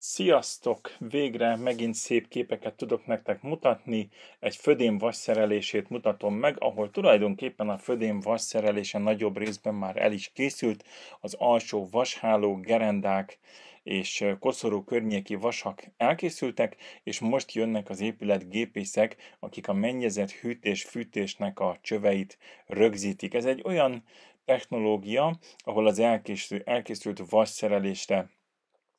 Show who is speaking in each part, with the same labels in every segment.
Speaker 1: Sziasztok! Végre megint szép képeket tudok nektek mutatni. Egy födém vasszerelését mutatom meg, ahol tulajdonképpen a födém vasszerelése nagyobb részben már el is készült. Az alsó vasháló, gerendák és koszorú környéki vasak elkészültek, és most jönnek az épület gépészek, akik a mennyezet hűtés-fűtésnek a csöveit rögzítik. Ez egy olyan technológia, ahol az elkészült vasszerelésre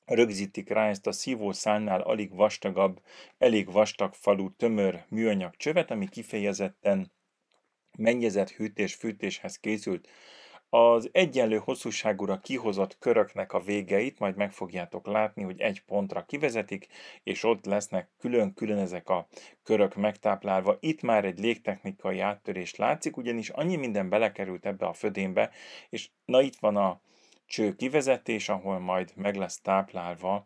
Speaker 1: rögzítik rá ezt a szívószálnál alig vastagabb, elég vastag falú tömör műanyag csövet, ami kifejezetten mennyezett hűtés fűtéshez készült. Az egyenlő hosszúságúra kihozott köröknek a végeit majd meg fogjátok látni, hogy egy pontra kivezetik, és ott lesznek külön-külön ezek a körök megtáplálva. Itt már egy légtechnikai áttörés látszik, ugyanis annyi minden belekerült ebbe a födénbe, és na itt van a cső kivezetés, ahol majd meg lesz táplálva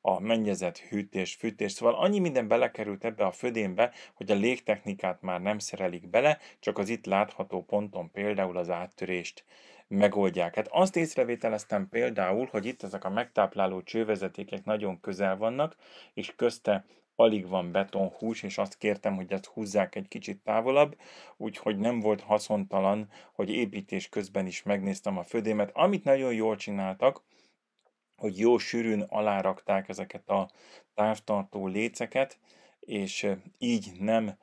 Speaker 1: a mennyezet hűtés, fűtés, szóval annyi minden belekerült ebbe a födénbe, hogy a légtechnikát már nem szerelik bele, csak az itt látható ponton például az áttörést megoldják. Hát azt észrevételeztem például, hogy itt ezek a megtápláló csővezetékek nagyon közel vannak, és közte alig van betonhús, és azt kértem, hogy ezt húzzák egy kicsit távolabb, úgyhogy nem volt haszontalan, hogy építés közben is megnéztem a födémet, amit nagyon jól csináltak, hogy jó sűrűn alárakták ezeket a távtartó léceket, és így nem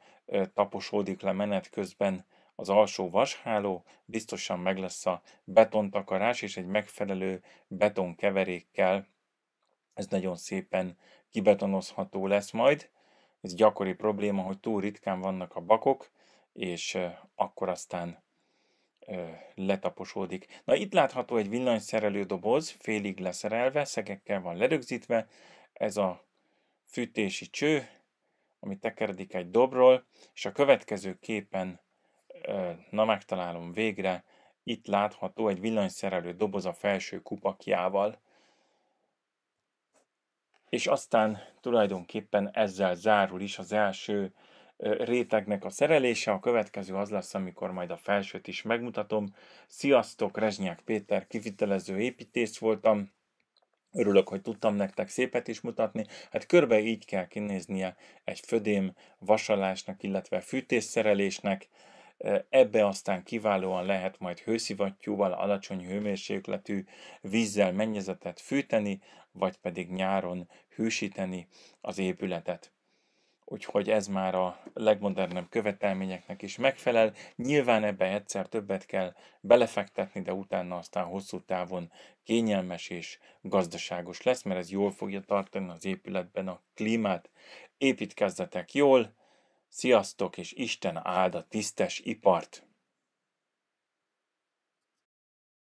Speaker 1: taposódik le menet közben az alsó vasháló, biztosan meg lesz a betontakarás, és egy megfelelő betonkeverékkel ez nagyon szépen kibetonozható lesz majd. Ez gyakori probléma, hogy túl ritkán vannak a bakok, és akkor aztán letaposódik. Na itt látható egy villanyszerelő doboz, félig leszerelve, szegekkel van lerögzítve. Ez a fűtési cső, ami tekeredik egy dobról, és a következő képen, na megtalálom végre, itt látható egy villanyszerelő doboz a felső kupakjával és aztán tulajdonképpen ezzel zárul is az első rétegnek a szerelése, a következő az lesz, amikor majd a felsőt is megmutatom. Sziasztok, Rezsnyák Péter, kivitelező építész voltam, Örülök, hogy tudtam nektek szépet is mutatni. Hát körbe így kell kinéznie egy födém vasalásnak, illetve fűtésszerelésnek. Ebbe aztán kiválóan lehet majd hőszivattyúval, alacsony hőmérsékletű vízzel mennyezetet fűteni, vagy pedig nyáron hűsíteni az épületet úgyhogy ez már a legmodernebb követelményeknek is megfelel. Nyilván ebbe egyszer többet kell belefektetni, de utána aztán hosszú távon kényelmes és gazdaságos lesz, mert ez jól fogja tartani az épületben a klímát. Építkezzetek jól, Sziasztok, és Isten áld a tisztes ipart!